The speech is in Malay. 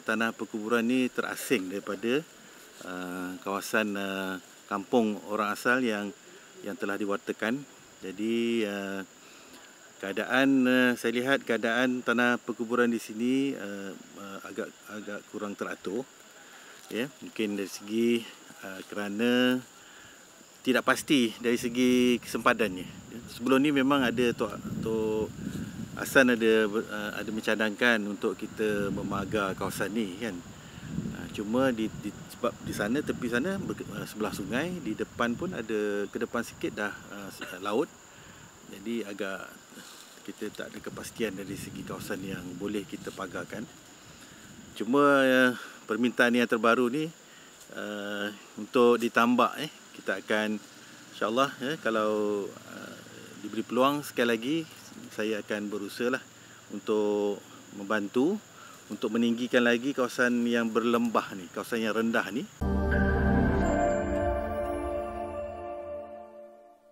tanah perkuburan ini terasing daripada uh, kawasan uh, kampung orang asal yang yang telah diwartakan. Jadi uh, keadaan uh, saya lihat keadaan tanah perkuburan di sini uh, uh, agak agak kurang teratur. Ya, yeah, mungkin dari segi uh, kerana tidak pasti dari segi kesempatannya. Sebelum ni memang ada tu. tok Hassan ada eh, ada mencadangkan untuk kita memagar kawasan ni kan. Eh, cuma di, di sebab di sana tepi sana eh, sebelah sungai, di depan pun ada ke depan sikit dah laut. Jadi agak kita tak ada kepastian dari segi kawasan yang boleh kita pagarkan. Cuma permintaan yang terbaru ni untuk ditambah eh kita akan insyaallah eh kalau diberi peluang sekali lagi saya akan berusaha lah untuk membantu untuk meninggikan lagi kawasan yang berlembah ni, kawasan yang rendah ni. Musik